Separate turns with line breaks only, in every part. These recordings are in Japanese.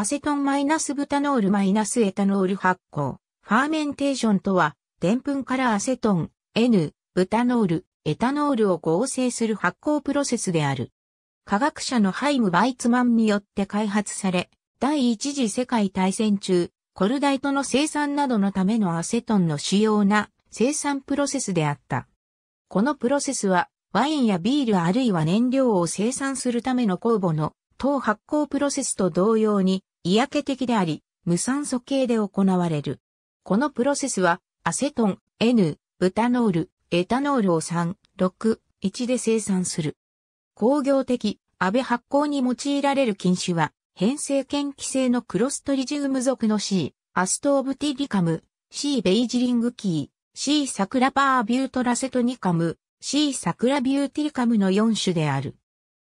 アセトンマイナスブタノールマイナスエタノール発酵。ファーメンテーションとは、でんぷんからアセトン、N、ブタノール、エタノールを合成する発酵プロセスである。科学者のハイム・バイツマンによって開発され、第一次世界大戦中、コルダイトの生産などのためのアセトンの主要な生産プロセスであった。このプロセスは、ワインやビールあるいは燃料を生産するための酵母の糖発酵プロセスと同様に、嫌気的であり、無酸素系で行われる。このプロセスは、アセトン、N、ブタノール、エタノールを3、6、1で生産する。工業的、安倍発酵に用いられる菌種は、変性嫌規性のクロストリジウム属の C、アストオブティリカム、C ベイジリングキー、C サクラパービュートラセトニカム、C サクラビューティリカムの4種である。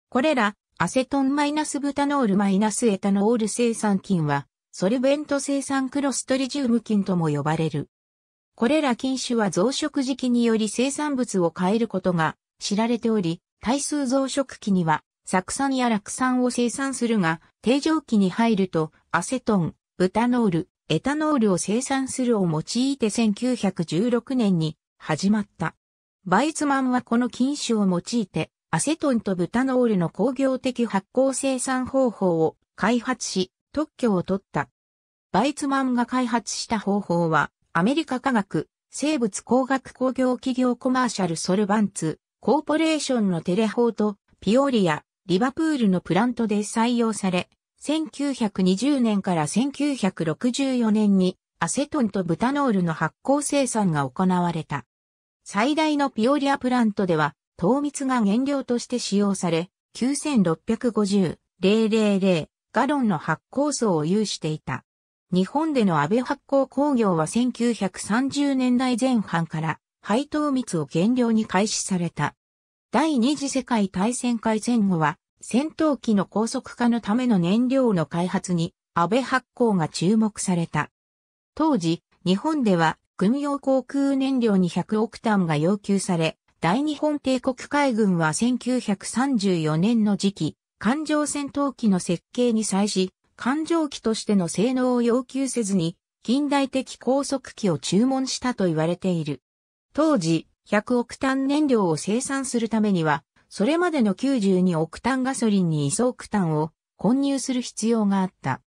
これらアセトンマイナスブタノールマイナスエタノール生産菌は、ソルベント生産クロストリジウム菌とも呼ばれる。これら菌種は増殖時期により生産物を変えることが知られており、対数増殖期には、酢酸や酪酸を生産するが、定常期に入ると、アセトン、ブタノール、エタノールを生産するを用いて1916年に始まった。バイツマンはこの菌種を用いて、アセトンとブタノールの工業的発酵生産方法を開発し、特許を取った。バイツマンが開発した方法は、アメリカ科学、生物工学工業企業コマーシャルソルバンツ、コーポレーションのテレホーと、ピオリア、リバプールのプラントで採用され、1920年から1964年にアセトンとブタノールの発酵生産が行われた。最大のピオリアプラントでは糖蜜が原料として使用され、9650-000ガロンの発酵素を有していた。日本での安倍発酵工業は1930年代前半から配糖蜜を原料に開始された。第二次世界大戦開戦後は戦闘機の高速化のための燃料の開発に安倍発酵が注目された。当時、日本では軍用航空燃料に100億単が要求され、大日本帝国海軍は1934年の時期、艦上戦闘機の設計に際し、艦上機としての性能を要求せずに、近代的高速機を注文したと言われている。当時、100億単燃料を生産するためには、それまでの92億単ガソリンに1区単を混入する必要があった。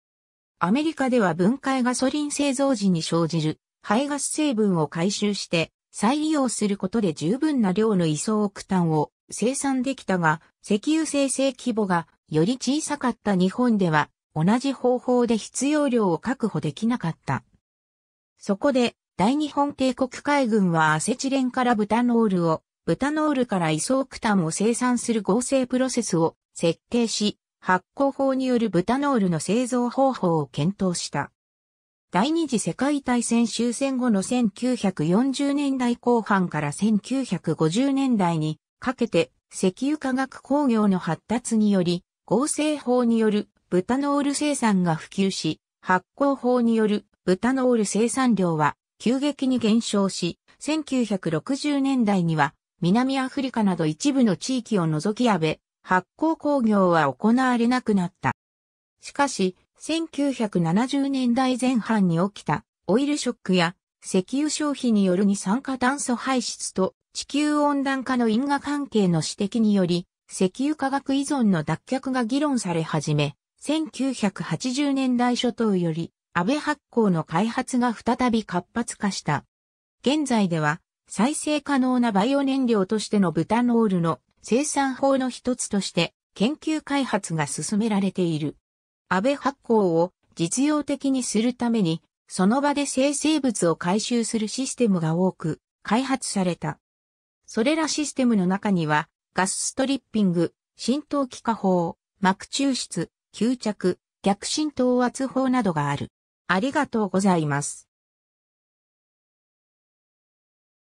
アメリカでは分解ガソリン製造時に生じる排ガス成分を回収して再利用することで十分な量のイソオクを生産できたが、石油生成規模がより小さかった日本では同じ方法で必要量を確保できなかった。そこで、大日本帝国海軍はアセチレンからブタノールを、ブタノールから移送オクを生産する合成プロセスを設計し、発酵法によるブタノールの製造方法を検討した。第二次世界大戦終戦後の1940年代後半から1950年代にかけて石油化学工業の発達により合成法によるブタノール生産が普及し発酵法によるブタノール生産量は急激に減少し1960年代には南アフリカなど一部の地域を除きやべ発酵工業は行われなくなった。しかし、1970年代前半に起きたオイルショックや石油消費による二酸化炭素排出と地球温暖化の因果関係の指摘により石油化学依存の脱却が議論され始め、1980年代初頭より安倍発酵の開発が再び活発化した。現在では再生可能なバイオ燃料としてのブタノールの生産法の一つとして研究開発が進められている。安倍発行を実用的にするために、その場で生成物を回収するシステムが多く開発された。それらシステムの中には、ガスストリッピング、浸透気化法、膜抽出、吸着、逆浸透圧法などがある。ありがとうございます。